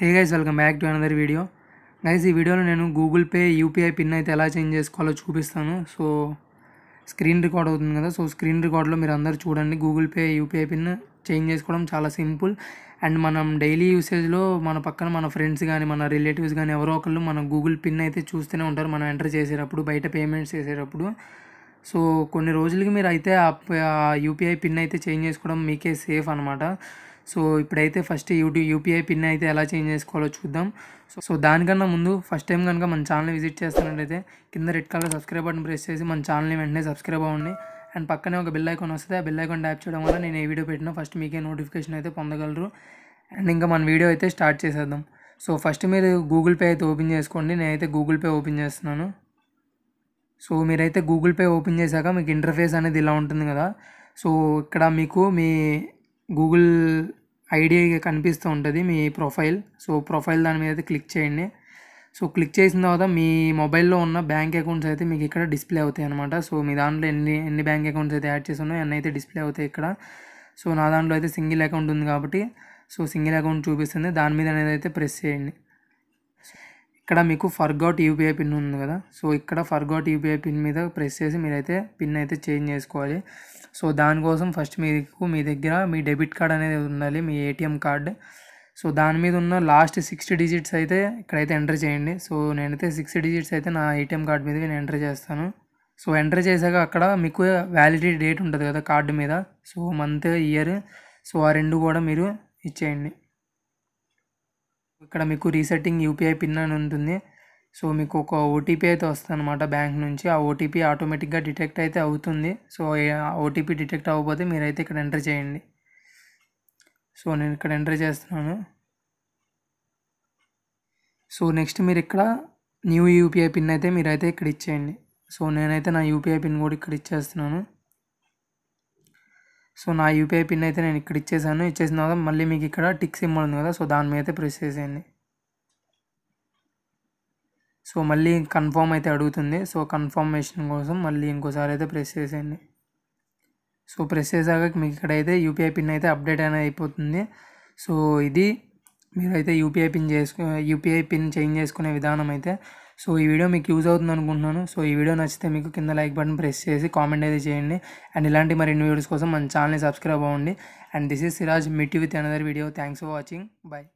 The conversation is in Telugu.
hey guys welcome back to another video guys ఈ వీడియోలో నేను గూగుల్ పే యూపీఐ పిన్ అయితే ఎలా చేంజ్ చేసుకోవాలో చూపిస్తాను సో స్క్రీన్ రికార్డ్ అవుతుంది కదా సో స్క్రీన్ రికార్డ్లో మీరు అందరు చూడండి Google Pay UPI pin change చేసుకోవడం చాలా సింపుల్ అండ్ మనం డైలీ యూసేజ్లో మన పక్కన మన ఫ్రెండ్స్ కానీ మన రిలేటివ్స్ కానీ ఎవరో ఒకళ్ళు మన గూగుల్ పిన్ అయితే చూస్తూనే ఉంటారు మనం ఎంటర్ చేసేటప్పుడు బయట పేమెంట్స్ చేసేటప్పుడు సో కొన్ని రోజులకి మీరు అయితే ఆ యూపీఐ పిన్ అయితే చేంజ్ చేసుకోవడం మీకే సేఫ్ అనమాట సో ఇప్పుడైతే ఫస్ట్ యూట్యూ యూపీఐ పిన్ అయితే ఎలా చేంజ్ చేసుకోవాలో చూద్దాం సో సో దానికన్నా ముందు ఫస్ట్ టైం కనుక మన ఛానల్ విజిట్ చేస్తున్నట్టయితే కింద red colour subscribe button press చేసి మన ఛానల్ని వెంటనే సబ్స్క్రైబ్ అవ్వండి అండ్ పక్కనే ఒక బెల్ ఐకాన్ వస్తుంది ఆ బిల్ ఐకాన్ ట్యాప్ చేయడం వల్ల నేను ఏ వీడియో పెట్టినా ఫస్ట్ మీకే నోటిఫికేషన్ అయితే పొందగలరు అండ్ ఇంకా మన వీడియో అయితే స్టార్ట్ చేసేద్దాం సో ఫస్ట్ మీరు గూగుల్ పే అయితే ఓపెన్ చేసుకోండి నేనైతే గూగుల్ పే ఓపెన్ చేస్తున్నాను సో మీరైతే గూగుల్ పే ఓపెన్ చేశాక మీకు ఇంటర్ఫేస్ అనేది ఇలా ఉంటుంది కదా సో ఇక్కడ మీకు మీ గూగుల్ ఐడి కనిపిస్తూ ఉంటుంది మీ ప్రొఫైల్ సో ప్రొఫైల్ దాని మీద అయితే క్లిక్ చేయండి సో క్లిక్ చేసిన తర్వాత మీ మొబైల్లో ఉన్న బ్యాంక్ అకౌంట్స్ అయితే మీకు ఇక్కడ డిస్ప్లే అవుతాయి అనమాట సో మీ దాంట్లో ఎన్ని ఎన్ని బ్యాంక్ అకౌంట్స్ అయితే యాడ్ చేసి ఉన్నాయో అన్నీ అయితే డిస్ప్లే అవుతాయి ఇక్కడ సో నా దాంట్లో అయితే సింగిల్ అకౌంట్ ఉంది కాబట్టి సో సింగిల్ అకౌంట్ చూపిస్తుంది దాని మీద అనేది అయితే ప్రెస్ చేయండి ఇక్కడ మీకు ఫర్గాట్ యూపీఐ పిన్ ఉంది కదా సో ఇక్కడ ఫర్గౌట్ యూపీఐ పిన్ మీద ప్రెస్ చేసి మీరైతే పిన్ అయితే చేంజ్ చేసుకోవాలి సో దానికోసం ఫస్ట్ మీకు మీ దగ్గర మీ డెబిట్ కార్డ్ అనేది ఉండాలి మీ ఏటీఎం కార్డ్ సో దాని మీద ఉన్న లాస్ట్ సిక్స్ డిజిట్స్ అయితే ఇక్కడైతే ఎంటర్ చేయండి సో నేనైతే సిక్స్ డిజిట్స్ అయితే నా ఏటీఎం కార్డ్ మీద నేను ఎంటర్ చేస్తాను సో ఎంటర్ చేశాక అక్కడ మీకు వ్యాలిడిటీ డేట్ ఉంటుంది కదా కార్డు మీద సో మంత్ ఇయర్ సో ఆ రెండు కూడా మీరు ఇచ్చేయండి ఇక్కడ మీకు రీసెట్టింగ్ యూపీఐ పిన్ అని ఉంటుంది సో మీకు ఒక ఓటీపీ అయితే వస్తుంది అనమాట బ్యాంక్ నుంచి ఆ ఓటీపీ ఆటోమేటిక్గా డిటెక్ట్ అయితే అవుతుంది సో ఓటీపీ డిటెక్ట్ అవ్వకపోతే మీరైతే ఇక్కడ ఎంటర్ చేయండి సో నేను ఇక్కడ ఎంటర్ చేస్తున్నాను సో నెక్స్ట్ మీరు ఇక్కడ న్యూ యూపీఐ పిన్ అయితే మీరైతే ఇక్కడ ఇచ్చేయండి సో నేనైతే నా యూపీఐ పిన్ కూడా ఇక్కడ ఇచ్చేస్తున్నాను సో నా యూపీఐ పిన్ అయితే నేను ఇక్కడ ఇచ్చేసాను ఇచ్చేసిన తర్వాత మళ్ళీ మీకు ఇక్కడ టిక్ సింబల్ ఉంది కదా సో దాని మీద అయితే ప్రెస్ చేసేయండి సో మళ్ళీ కన్ఫర్మ్ అయితే అడుగుతుంది సో కన్ఫర్మేషన్ కోసం మళ్ళీ ఇంకోసారి అయితే ప్రెస్ చేసేయండి సో ప్రెస్ చేసాక మీకు ఇక్కడ అయితే యూపీఐ పిన్ అయితే అప్డేట్ అనేది అయిపోతుంది సో ఇది మీరైతే యూపీఐ పిన్ చేసుకు యూపీఐ పిన్ చేంజ్ చేసుకునే విధానం అయితే సో ఈ వీడియో మీకు యూజ్ అవుతుంది అనుకుంటున్నాను సో ఈ వీడియో నచ్చితే మీకు కింద లైక్ బటన్ ప్రెస్ చేసి కామెంట్ అయితే చేయండి అండ్ ఇలాంటి మరిన్ని వీడియోస్ కోసం మన ఛానల్ని సబ్స్క్రైబ్ అవ్వండి అండ్ దిస్ ఇస్ సిరాజ్ మిట్ with another video thanks for watching bye